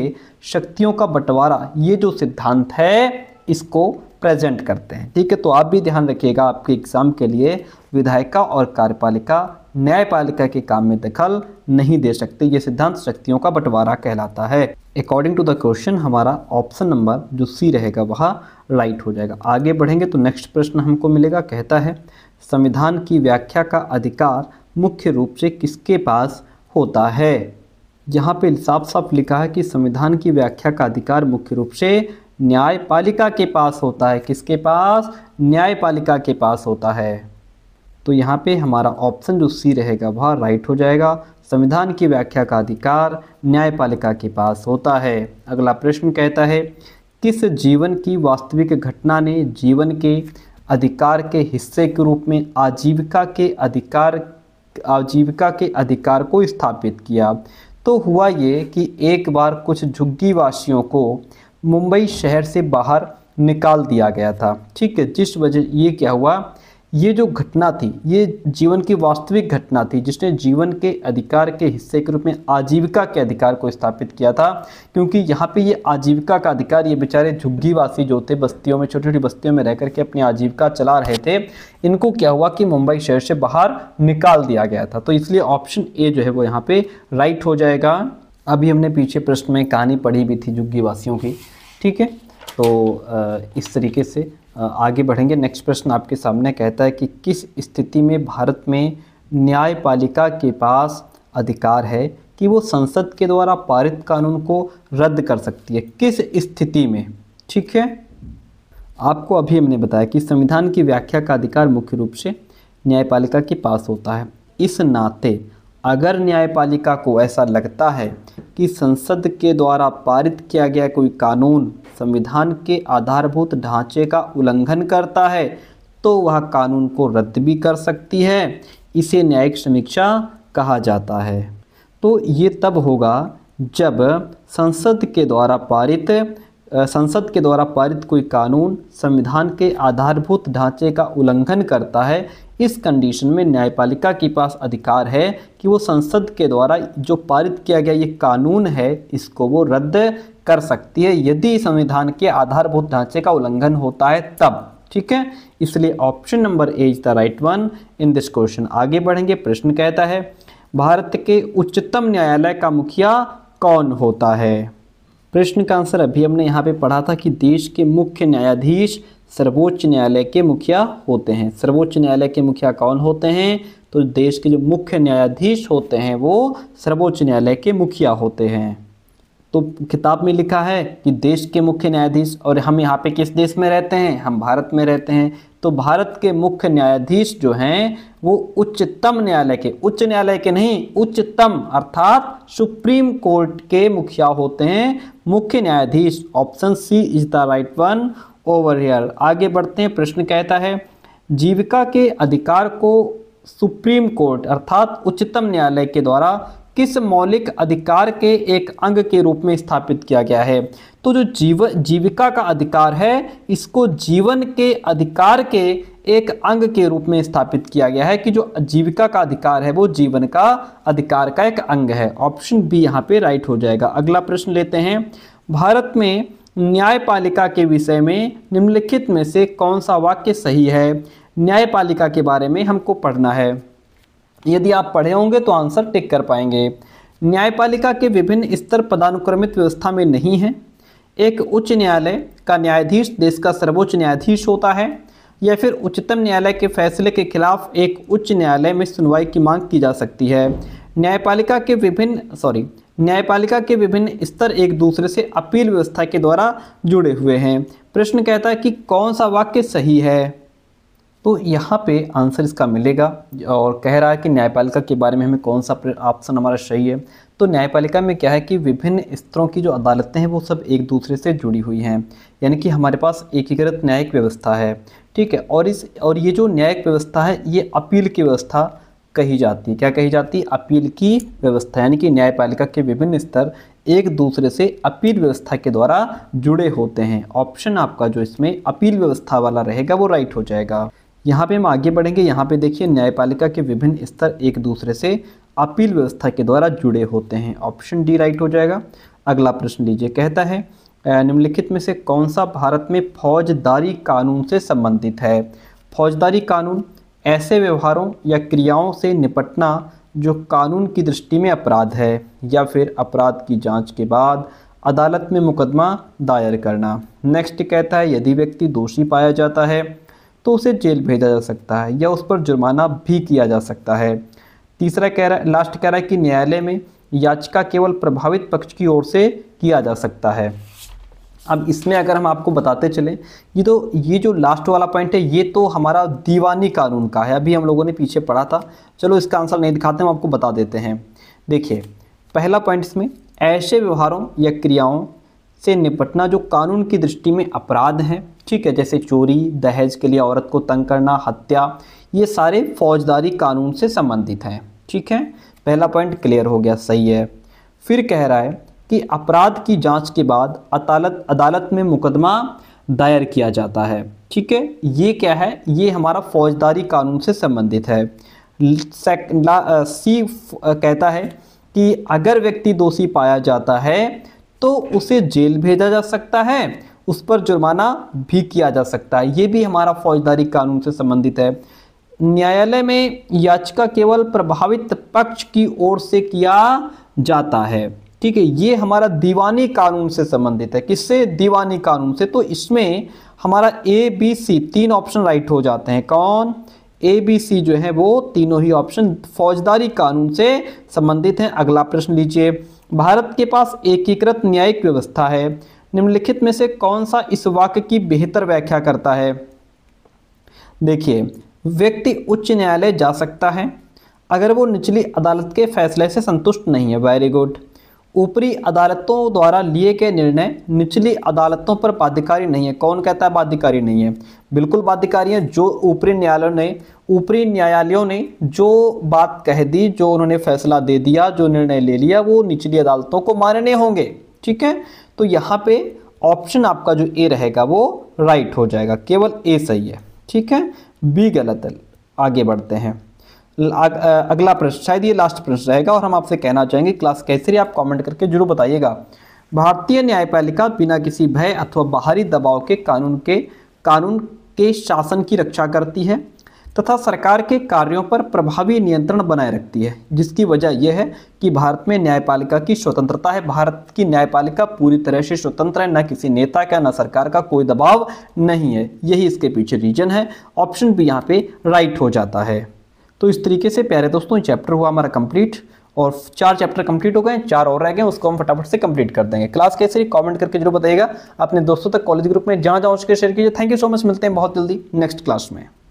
शक्तियों का बंटवारा ये जो सिद्धांत है इसको प्रेजेंट करते हैं ठीक है तो आप भी ध्यान रखिएगा आपके एग्ज़ाम के लिए विधायिका और कार्यपालिका न्यायपालिका के काम में दखल नहीं दे सकते ये सिद्धांत शक्तियों का बंटवारा कहलाता है अकॉर्डिंग टू द क्वेश्चन हमारा ऑप्शन नंबर जो सी रहेगा वह राइट हो जाएगा आगे बढ़ेंगे तो नेक्स्ट प्रश्न हमको मिलेगा कहता है संविधान की व्याख्या का अधिकार मुख्य रूप से किसके पास होता है यहाँ पे साफ साफ लिखा है कि संविधान की व्याख्या का अधिकार मुख्य रूप से न्यायपालिका के पास होता है किसके पास न्यायपालिका के पास होता है तो यहाँ पे हमारा ऑप्शन जो सी रहेगा वह राइट हो जाएगा संविधान की व्याख्या का अधिकार न्यायपालिका के पास होता है अगला प्रश्न कहता है किस जीवन की वास्तविक घटना ने जीवन के अधिकार के हिस्से के रूप में आजीविका के अधिकार आजीविका के अधिकार को स्थापित किया तो हुआ ये कि एक बार कुछ झुग्गी वासियों को मुंबई शहर से बाहर निकाल दिया गया था ठीक है जिस वजह ये क्या हुआ ये जो घटना थी ये जीवन की वास्तविक घटना थी जिसने जीवन के अधिकार के हिस्से के रूप में आजीविका के अधिकार को स्थापित किया था क्योंकि यहाँ पे ये आजीविका का अधिकार ये बेचारे झुग्गीवासी जो थे बस्तियों में छोटी छोटी बस्तियों में रह करके अपनी आजीविका चला रहे थे इनको क्या हुआ कि मुंबई शहर से बाहर निकाल दिया गया था तो इसलिए ऑप्शन ए जो है वो यहाँ पर राइट हो जाएगा अभी हमने पीछे प्रश्न में कहानी पढ़ी भी थी झुग्गीवासियों की ठीक है तो इस तरीके से आगे बढ़ेंगे नेक्स्ट प्रश्न आपके सामने कहता है कि किस स्थिति में भारत में न्यायपालिका के पास अधिकार है कि वो संसद के द्वारा पारित कानून को रद्द कर सकती है किस स्थिति में ठीक है आपको अभी हमने बताया कि संविधान की व्याख्या का अधिकार मुख्य रूप से न्यायपालिका के पास होता है इस नाते अगर न्यायपालिका को ऐसा लगता है कि संसद के द्वारा पारित किया गया कोई कानून संविधान के आधारभूत ढांचे का उल्लंघन करता है तो वह कानून को रद्द भी कर सकती है इसे न्यायिक समीक्षा कहा जाता है तो ये तब होगा जब संसद के द्वारा पारित संसद के द्वारा पारित कोई कानून संविधान के आधारभूत ढांचे का उल्लंघन करता है इस कंडीशन में न्यायपालिका के पास अधिकार है कि वो संसद के द्वारा जो पारित किया गया ये कानून है इसको वो रद्द कर सकती है यदि संविधान के आधारभूत ढांचे का उल्लंघन होता है तब ठीक है इसलिए option number A is the right one in this question आगे बढ़ेंगे प्रश्न कहता है भारत के उच्चतम न्यायालय का मुखिया कौन होता है प्रश्न का आंसर अभी हमने यहाँ पे पढ़ा था कि देश के मुख्य न्यायाधीश सर्वोच्च न्यायालय के मुखिया होते हैं सर्वोच्च न्यायालय के मुखिया कौन होते हैं तो देश के जो मुख्य न्यायाधीश होते हैं वो सर्वोच्च न्यायालय के मुखिया होते हैं तो किताब में लिखा है कि देश के मुख्य न्यायाधीश और हम यहाँ पे किस देश में रहते हैं हम भारत में रहते हैं तो भारत के मुख्य न्यायाधीश जो हैं वो उच्चतम न्यायालय के उच्च न्यायालय के नहीं उच्चतम अर्थात सुप्रीम कोर्ट के मुखिया होते हैं मुख्य न्यायाधीश option C is the right one over here आगे बढ़ते हैं प्रश्न कहता है जीविका के अधिकार को सुप्रीम कोर्ट अर्थात उच्चतम न्यायालय के द्वारा किस मौलिक अधिकार के एक अंग के रूप में स्थापित किया गया है तो जो जीव जीविका का अधिकार है इसको जीवन के अधिकार के एक अंग के रूप में स्थापित किया गया है कि जो जीविका का अधिकार है वो जीवन का अधिकार का एक अंग है ऑप्शन बी यहाँ पे राइट हो जाएगा अगला प्रश्न लेते हैं भारत में न्यायपालिका के विषय में निम्नलिखित में से कौन सा वाक्य सही है न्यायपालिका के बारे में हमको पढ़ना है यदि आप पढ़े होंगे तो आंसर टिक कर पाएंगे न्यायपालिका के विभिन्न स्तर पदानुक्रमित व्यवस्था में नहीं है एक उच्च न्यायालय का न्यायाधीश देश का सर्वोच्च न्यायाधीश होता है या फिर उच्चतम न्यायालय के फैसले के खिलाफ एक उच्च न्यायालय में सुनवाई की मांग की जा सकती है न्यायपालिका के विभिन्न सॉरी न्यायपालिका के विभिन्न स्तर एक दूसरे से अपील व्यवस्था के द्वारा जुड़े हुए हैं प्रश्न कहता है कि कौन सा वाक्य सही है तो यहाँ पे आंसर इसका मिलेगा और कह रहा है कि न्यायपालिका के बारे में हमें कौन सा ऑप्शन हमारा सही है तो न्यायपालिका में क्या है कि विभिन्न स्तरों की जो अदालतें हैं वो सब एक दूसरे से जुड़ी हुई हैं यानी कि हमारे पास एकीकृत न्यायिक व्यवस्था है ठीक है और इस और ये जो न्यायिक व्यवस्था है ये अपील की व्यवस्था कही जाती है क्या कही जाती है अपील की व्यवस्था यानी कि न्यायपालिका के विभिन्न स्तर एक दूसरे से अपील व्यवस्था के द्वारा जुड़े होते हैं ऑप्शन आपका जो इसमें अपील व्यवस्था वाला रहेगा वो राइट हो जाएगा यहाँ पे हम आगे बढ़ेंगे यहाँ पे देखिए न्यायपालिका के विभिन्न स्तर एक दूसरे से अपील व्यवस्था के द्वारा जुड़े होते हैं ऑप्शन डी राइट हो जाएगा अगला प्रश्न लीजिए कहता है निम्नलिखित में से कौन सा भारत में फौजदारी कानून से संबंधित है फौजदारी कानून ऐसे व्यवहारों या क्रियाओं से निपटना जो कानून की दृष्टि में अपराध है या फिर अपराध की जांच के बाद अदालत में मुकदमा दायर करना नेक्स्ट कहता है यदि व्यक्ति दोषी पाया जाता है तो उसे जेल भेजा जा सकता है या उस पर जुर्माना भी किया जा सकता है तीसरा कह रहा लास्ट कह रहा है कि न्यायालय में याचिका केवल प्रभावित पक्ष की ओर से किया जा सकता है अब इसमें अगर हम आपको बताते चलें ये तो ये जो लास्ट वाला पॉइंट है ये तो हमारा दीवानी कानून का है अभी हम लोगों ने पीछे पढ़ा था चलो इसका आंसर नहीं दिखाते हम आपको बता देते हैं देखिए पहला पॉइंट इसमें ऐसे व्यवहारों या क्रियाओं से निपटना जो कानून की दृष्टि में अपराध हैं ठीक है जैसे चोरी दहेज के लिए औरत को तंग करना हत्या ये सारे फौजदारी कानून से संबंधित हैं ठीक है पहला पॉइंट क्लियर हो गया सही है फिर कह रहा है कि अपराध की जांच के बाद अदालत अदालत में मुकदमा दायर किया जाता है ठीक है ये क्या है ये हमारा फौजदारी कानून से संबंधित है सी कहता है कि अगर व्यक्ति दोषी पाया जाता है तो उसे जेल भेजा जा सकता है उस पर जुर्माना भी किया जा सकता है ये भी हमारा फौजदारी कानून से संबंधित है न्यायालय में याचिका केवल प्रभावित पक्ष की ओर से किया जाता है ठीक है ये हमारा दीवानी कानून से संबंधित है किससे दीवानी कानून से तो इसमें हमारा ए बी सी तीन ऑप्शन राइट हो जाते हैं कौन ए बी सी जो है वो तीनों ही ऑप्शन फौजदारी कानून से संबंधित हैं अगला प्रश्न लीजिए भारत के पास एकीकृत न्यायिक व्यवस्था है निम्नलिखित में से कौन सा इस वाक्य की बेहतर व्याख्या करता है देखिए व्यक्ति उच्च न्यायालय जा सकता है अगर वो निचली अदालत के फैसले से संतुष्ट नहीं है वेरी गुड ऊपरी अदालतों द्वारा लिए गए निर्णय निचली अदालतों पर बाध्यकारी नहीं है कौन कहता है बाध्यकारी नहीं है बिल्कुल बाध्यकारी है जो ऊपरी न्यायालयों ने ऊपरी न्यायालयों ने जो बात कह दी जो उन्होंने फैसला दे दिया जो निर्णय ले लिया वो निचली अदालतों को मानने होंगे ठीक है तो यहाँ पे ऑप्शन आपका जो ए रहेगा वो राइट हो जाएगा केवल ए सही है ठीक है बी गलत है आगे बढ़ते हैं अगला प्रश्न शायद ये लास्ट प्रश्न रहेगा और हम आपसे कहना चाहेंगे क्लास कैसे रही आप कमेंट करके जरूर बताइएगा भारतीय न्यायपालिका बिना किसी भय अथवा बाहरी दबाव के कानून के कानून के शासन की रक्षा करती है तथा सरकार के कार्यों पर प्रभावी नियंत्रण बनाए रखती है जिसकी वजह यह है कि भारत में न्यायपालिका की स्वतंत्रता है भारत की न्यायपालिका पूरी तरह से स्वतंत्र है न किसी नेता का न सरकार का कोई दबाव नहीं है यही इसके पीछे रीजन है ऑप्शन भी यहाँ पे राइट हो जाता है तो इस तरीके से प्यारे दोस्तों चैप्टर हुआ हमारा कंप्लीट और चार चैप्टर कंप्लीट हो गए चार और रह गए उसको हम फटाफट से कंप्लीट कर देंगे क्लास कैसे कमेंट करके जरूर बताइएगा अपने दोस्तों तक कॉलेज ग्रुप में जहाँ जहाँ उसके शेयर कीजिए थैंक यू सो मच मिलते हैं बहुत जल्दी नेक्स्ट क्लास में